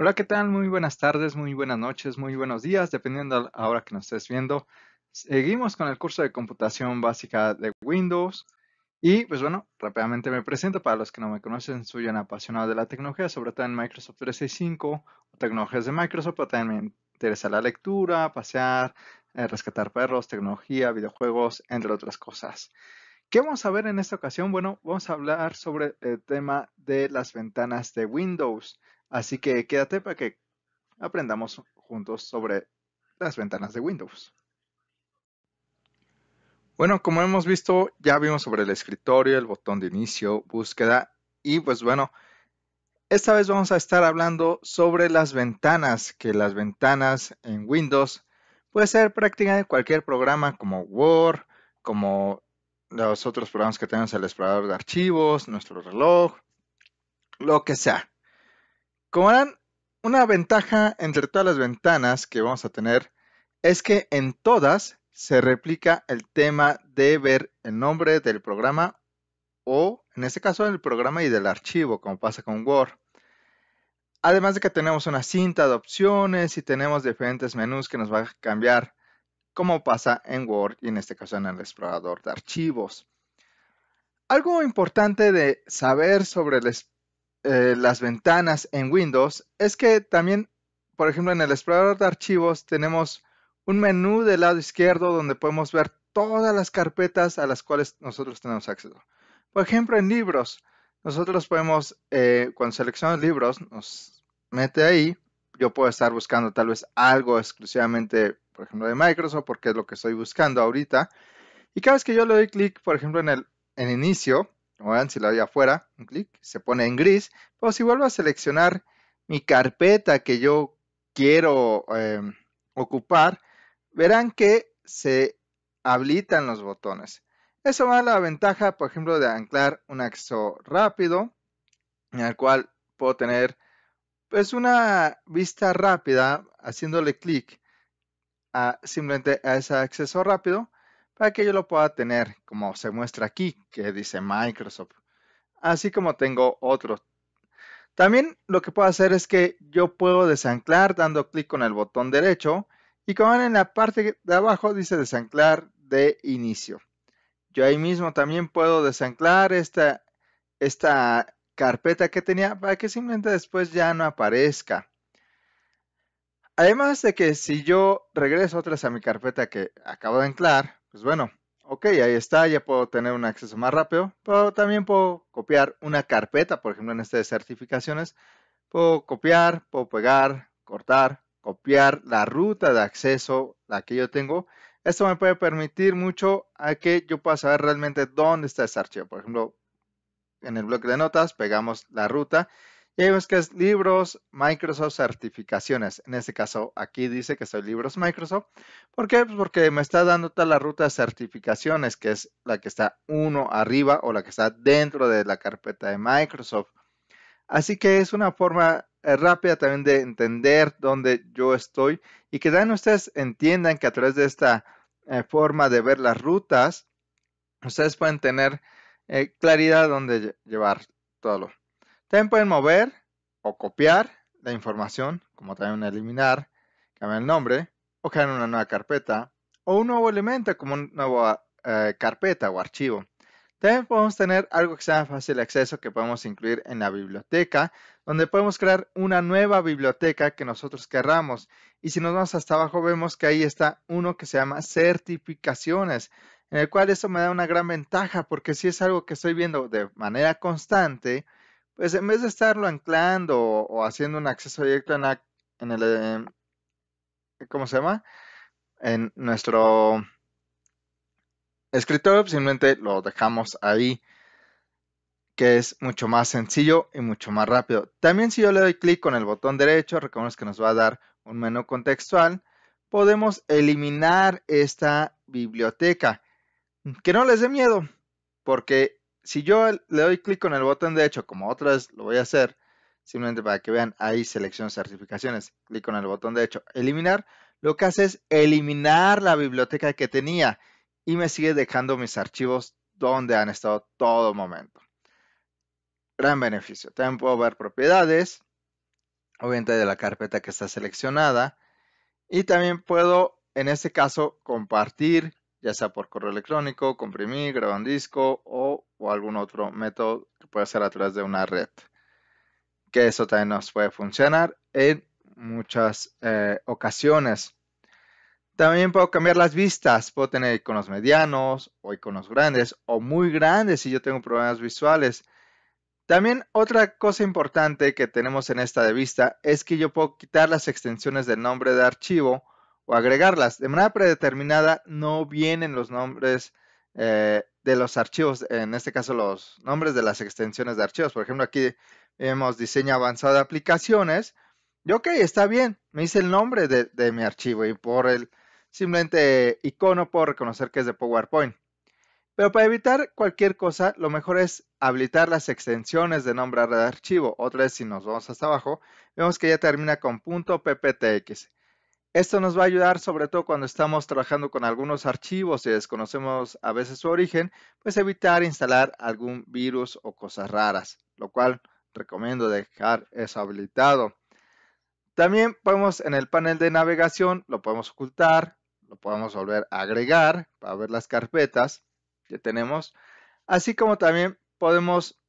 Hola, ¿qué tal? Muy buenas tardes, muy buenas noches, muy buenos días, dependiendo de la hora que nos estés viendo. Seguimos con el curso de computación básica de Windows. Y pues bueno, rápidamente me presento para los que no me conocen, soy un apasionado de la tecnología, sobre todo en Microsoft 365 o tecnologías de Microsoft, pero también me interesa la lectura, pasear, eh, rescatar perros, tecnología, videojuegos, entre otras cosas. ¿Qué vamos a ver en esta ocasión? Bueno, vamos a hablar sobre el tema de las ventanas de Windows. Así que quédate para que aprendamos juntos sobre las ventanas de Windows. Bueno, como hemos visto, ya vimos sobre el escritorio, el botón de inicio, búsqueda y pues bueno, esta vez vamos a estar hablando sobre las ventanas, que las ventanas en Windows puede ser prácticamente cualquier programa como Word, como los otros programas que tenemos, el explorador de archivos, nuestro reloj, lo que sea. Como verán, una ventaja entre todas las ventanas que vamos a tener es que en todas se replica el tema de ver el nombre del programa o, en este caso, el programa y del archivo, como pasa con Word. Además de que tenemos una cinta de opciones y tenemos diferentes menús que nos va a cambiar, como pasa en Word y en este caso en el explorador de archivos. Algo importante de saber sobre el explorador eh, las ventanas en Windows es que también, por ejemplo, en el explorador de archivos tenemos un menú del lado izquierdo donde podemos ver todas las carpetas a las cuales nosotros tenemos acceso. Por ejemplo, en libros, nosotros podemos, eh, cuando seleccionamos libros, nos mete ahí. Yo puedo estar buscando tal vez algo exclusivamente, por ejemplo, de Microsoft, porque es lo que estoy buscando ahorita. Y cada vez que yo le doy clic, por ejemplo, en el en inicio, vean, si la doy afuera, un clic, se pone en gris, pero si vuelvo a seleccionar mi carpeta que yo quiero em, ocupar, verán que se habilitan los botones. Eso va a la ventaja, por ejemplo, de anclar un acceso rápido, en el cual puedo tener pues, una vista rápida haciéndole clic a, simplemente a ese acceso rápido para que yo lo pueda tener, como se muestra aquí, que dice Microsoft. Así como tengo otro. También lo que puedo hacer es que yo puedo desanclar dando clic con el botón derecho y como ven en la parte de abajo dice desanclar de inicio. Yo ahí mismo también puedo desanclar esta, esta carpeta que tenía para que simplemente después ya no aparezca. Además de que si yo regreso otra vez a mi carpeta que acabo de anclar, pues bueno, ok, ahí está, ya puedo tener un acceso más rápido, pero también puedo copiar una carpeta, por ejemplo, en este de certificaciones, puedo copiar, puedo pegar, cortar, copiar la ruta de acceso, la que yo tengo. Esto me puede permitir mucho a que yo pueda saber realmente dónde está ese archivo. Por ejemplo, en el bloque de notas pegamos la ruta y que es libros Microsoft certificaciones. En este caso, aquí dice que soy libros Microsoft. ¿Por qué? Pues porque me está dando toda la ruta certificaciones, que es la que está uno arriba o la que está dentro de la carpeta de Microsoft. Así que es una forma eh, rápida también de entender dónde yo estoy y que también ustedes entiendan que a través de esta eh, forma de ver las rutas, ustedes pueden tener eh, claridad dónde llevar todo. También pueden mover o copiar la información, como también eliminar, cambiar el nombre o crear una nueva carpeta o un nuevo elemento como una nueva eh, carpeta o archivo. También podemos tener algo que sea fácil acceso que podemos incluir en la biblioteca, donde podemos crear una nueva biblioteca que nosotros querramos. Y si nos vamos hasta abajo vemos que ahí está uno que se llama certificaciones, en el cual eso me da una gran ventaja porque si es algo que estoy viendo de manera constante, pues en vez de estarlo anclando o, haciendo un acceso directo en, el, eh, ¿cómo se llama? En nuestro escritorio, pues, simplemente lo dejamos ahí, que es mucho más sencillo y mucho más rápido. También si yo le doy clic con el botón derecho, reconozco que nos va a dar un menú contextual, podemos eliminar esta biblioteca. Que no les dé miedo, porque si yo le doy clic en el botón de hecho, como otras lo voy a hacer, simplemente para que vean, ahí selección certificaciones, clic con el botón de hecho, eliminar, lo que hace es eliminar la biblioteca que tenía y me sigue dejando mis archivos donde han estado todo momento. Gran beneficio. También puedo ver propiedades, obviamente de la carpeta que está seleccionada, y también puedo, en este caso, compartir ya sea por correo electrónico, comprimir, grabar un disco o, algún otro método que pueda ser a través de una red. Que eso también nos puede funcionar en muchas eh, ocasiones. También puedo cambiar las vistas. Puedo tener iconos medianos o iconos grandes o muy grandes si yo tengo problemas visuales. También otra cosa importante que tenemos en esta de vista es que yo puedo quitar las extensiones del nombre de archivo o agregarlas. De manera predeterminada no vienen los nombres eh, de los archivos, en este caso los nombres de las extensiones de archivos. Por ejemplo, aquí vemos diseño avanzado de aplicaciones. Y ok, está bien, me dice el nombre de, mi archivo y por el simplemente icono puedo reconocer que es de PowerPoint. Pero para evitar cualquier cosa, lo mejor es habilitar las extensiones de nombre de archivo. Otra vez, si nos vamos hasta abajo, vemos que ya termina con .pptx. Esto nos va a ayudar sobre todo cuando estamos trabajando con algunos archivos y desconocemos a veces su origen, pues evitar instalar algún virus o cosas raras, lo cual recomiendo dejar eso habilitado. También podemos en el panel de navegación, lo podemos ocultar, lo podemos volver a agregar para ver las carpetas que tenemos, así como también podemos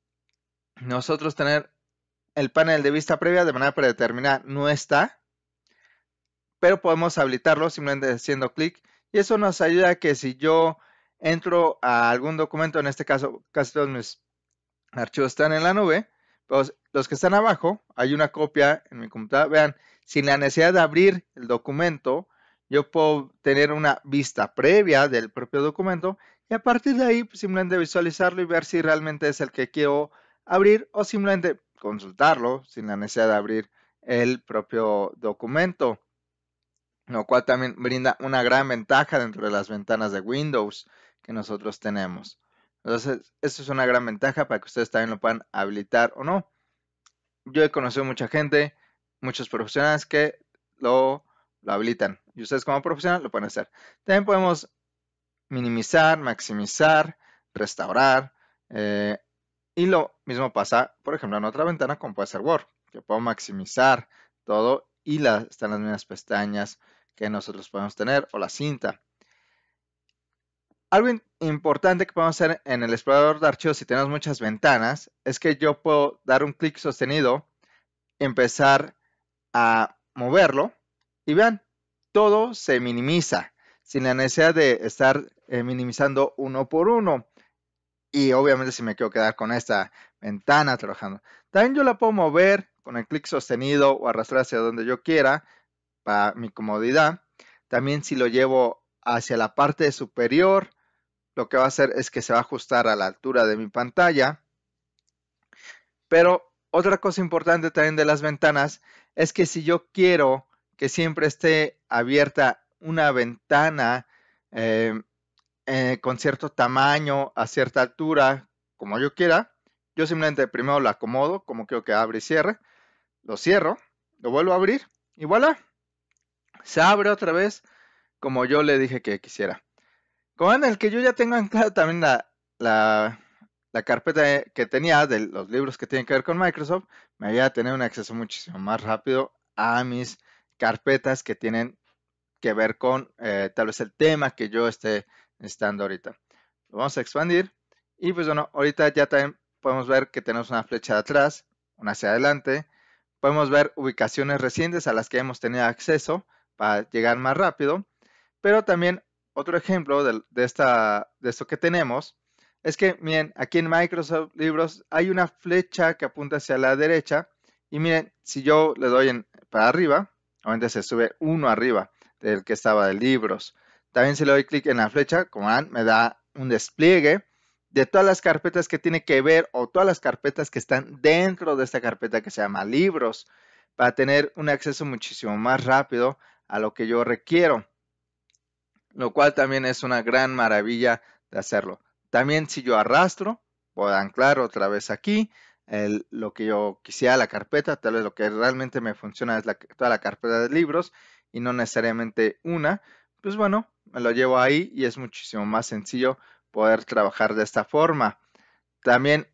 nosotros tener el panel de vista previa de manera predeterminada, no está, pero podemos habilitarlo simplemente haciendo clic y eso nos ayuda a que si yo entro a algún documento, en este caso casi todos mis archivos están en la nube, pues los que están abajo, hay una copia en mi computadora, vean, sin la necesidad de abrir el documento, yo puedo tener una vista previa del propio documento y a partir de ahí pues, simplemente visualizarlo y ver si realmente es el que quiero abrir o simplemente consultarlo sin la necesidad de abrir el propio documento lo cual también brinda una gran ventaja dentro de las ventanas de Windows que nosotros tenemos. Entonces, esto es una gran ventaja para que ustedes también lo puedan habilitar o no. Yo he conocido mucha gente, muchos profesionales que lo, lo habilitan y ustedes como profesional lo pueden hacer. También podemos minimizar, maximizar, restaurar eh, y lo mismo pasa, por ejemplo, en otra ventana como puede ser Word, que puedo maximizar todo y están las mismas pestañas, que nosotros podemos tener o la cinta. Algo importante que podemos hacer en el explorador de archivos si tenemos muchas ventanas es que yo puedo dar un clic sostenido, empezar a moverlo y vean, todo se minimiza sin la necesidad de estar eh, minimizando uno por uno. Y obviamente si me quiero quedar con esta ventana trabajando. También yo la puedo mover con el clic sostenido o arrastrar hacia donde yo quiera mi comodidad. También si lo llevo hacia la parte superior, lo que va a hacer es que se va a ajustar a la altura de mi pantalla. Pero otra cosa importante también de las ventanas es que si yo quiero que siempre esté abierta una ventana eh, eh, con cierto tamaño, a cierta altura, como yo quiera, yo simplemente primero la acomodo como quiero que abre y cierre, lo cierro, lo vuelvo a abrir y voilà, se abre otra vez como yo le dije que quisiera. Con el que yo ya tengo anclado también la, carpeta que tenía de los libros que tienen que ver con Microsoft, me voy a tener un acceso muchísimo más rápido a mis carpetas que tienen que ver con eh, tal vez el tema que yo esté estando ahorita. Lo vamos a expandir y pues bueno, ahorita ya también podemos ver que tenemos una flecha de atrás, una hacia adelante. Podemos ver ubicaciones recientes a las que hemos tenido acceso para llegar más rápido. Pero también otro ejemplo de, esta, esto que tenemos es que, miren, aquí en Microsoft Libros hay una flecha que apunta hacia la derecha. Y miren, si yo le doy para arriba, obviamente se sube uno arriba del que estaba de libros. También si le doy clic en la flecha, como me da un despliegue de todas las carpetas que tiene que ver o todas las carpetas que están dentro de esta carpeta que se llama libros para tener un acceso muchísimo más rápido a lo que yo requiero, lo cual también es una gran maravilla de hacerlo. También si yo arrastro, puedo anclar otra vez aquí lo que yo quisiera, la carpeta, tal vez lo que realmente me funciona es la, toda la carpeta de libros y no necesariamente una, pues bueno, me lo llevo ahí y es muchísimo más sencillo poder trabajar de esta forma. También,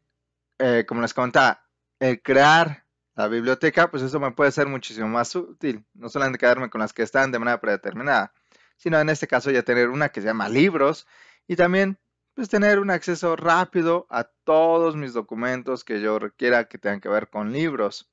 eh, como les comentaba, el crear la biblioteca, pues eso me puede ser muchísimo más útil. No solamente quedarme con las que están de manera predeterminada, sino en este caso ya tener una que se llama libros y también pues tener un acceso rápido a todos mis documentos que yo requiera que tengan que ver con libros.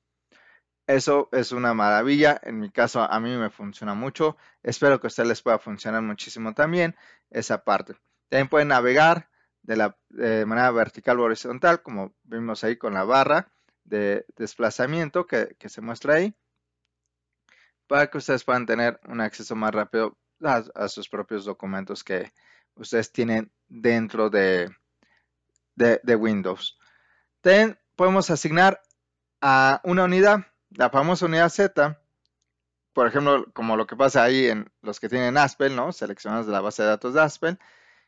Eso es una maravilla, en mi caso a mí me funciona mucho, espero que a ustedes les pueda funcionar muchísimo también esa parte. También pueden navegar de, la, eh, de manera vertical o horizontal, como vimos ahí con la barra, de desplazamiento que, se muestra ahí para que ustedes puedan tener un acceso más rápido a, sus propios documentos que ustedes tienen dentro de, de, Windows. También podemos asignar a una unidad, la famosa unidad Z, por ejemplo, como lo que pasa ahí en los que tienen Aspel, ¿no? Seleccionas la base de datos de Aspel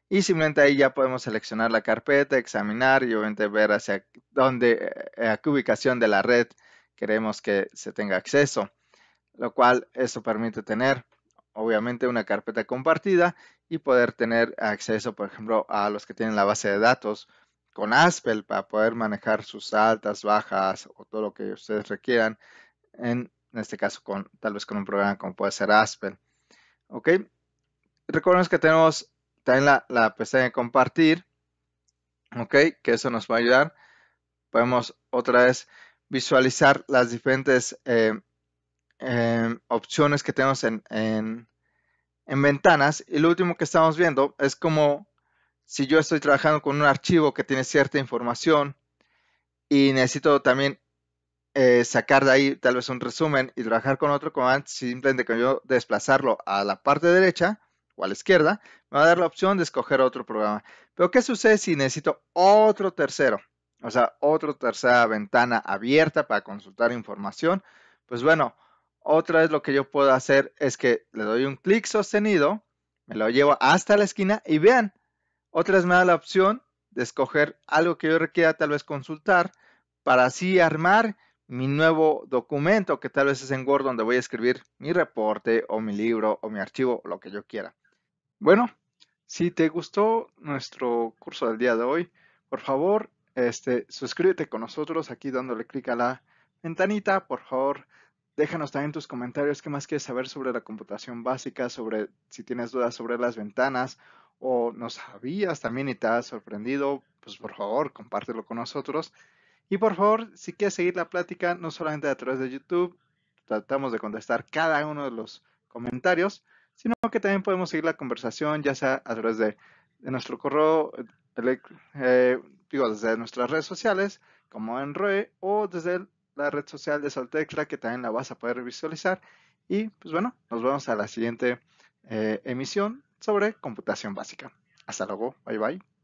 y simplemente ahí ya podemos seleccionar la carpeta, examinar y obviamente ver hacia dónde, eh, a qué ubicación de la red queremos que se tenga acceso, lo cual eso permite tener obviamente una carpeta compartida y poder tener acceso, por ejemplo, a los que tienen la base de datos con Aspel para poder manejar sus altas, bajas o todo lo que ustedes requieran, en, este caso con, tal vez con un programa como puede ser Aspel. ¿Ok? Recordemos que tenemos también la, la pestaña compartir, ok, que eso nos va a ayudar. Podemos otra vez visualizar las diferentes eh, em, opciones que tenemos en, ventanas. Y lo último que estamos viendo es como si yo estoy trabajando con un archivo que tiene cierta información y necesito también eh, sacar de ahí tal vez un resumen y trabajar con otro comando, simplemente que yo desplazarlo a la parte derecha o a la izquierda, me va a dar la opción de escoger otro programa. Pero ¿qué sucede si necesito otro tercero? O sea, otra tercera ventana abierta para consultar información. Pues bueno, otra vez lo que yo puedo hacer es que le doy un clic sostenido, me lo llevo hasta la esquina y vean, otra vez me da la opción de escoger algo que yo requiera tal vez consultar para así armar mi nuevo documento que tal vez es en Word donde voy a escribir mi reporte o mi libro o mi archivo, lo que yo quiera. Bueno, si te gustó nuestro curso del día de hoy, por favor, este, suscríbete con nosotros aquí dándole clic a la ventanita. Por favor, déjanos también tus comentarios, qué más quieres saber sobre la computación básica, sobre si tienes dudas sobre las ventanas o no sabías también y te has sorprendido, pues por favor, compártelo con nosotros. Y por favor, si quieres seguir la plática, no solamente a través de YouTube, tratamos de contestar cada uno de los comentarios, sino que también podemos seguir la conversación, ya sea a través de, nuestro correo, eh, eh, digo, desde nuestras redes sociales, como en ROE, o desde la red social de Saltextra, que también la vas a poder visualizar. Y pues bueno, nos vemos a la siguiente eh, emisión sobre computación básica. Hasta luego, bye bye.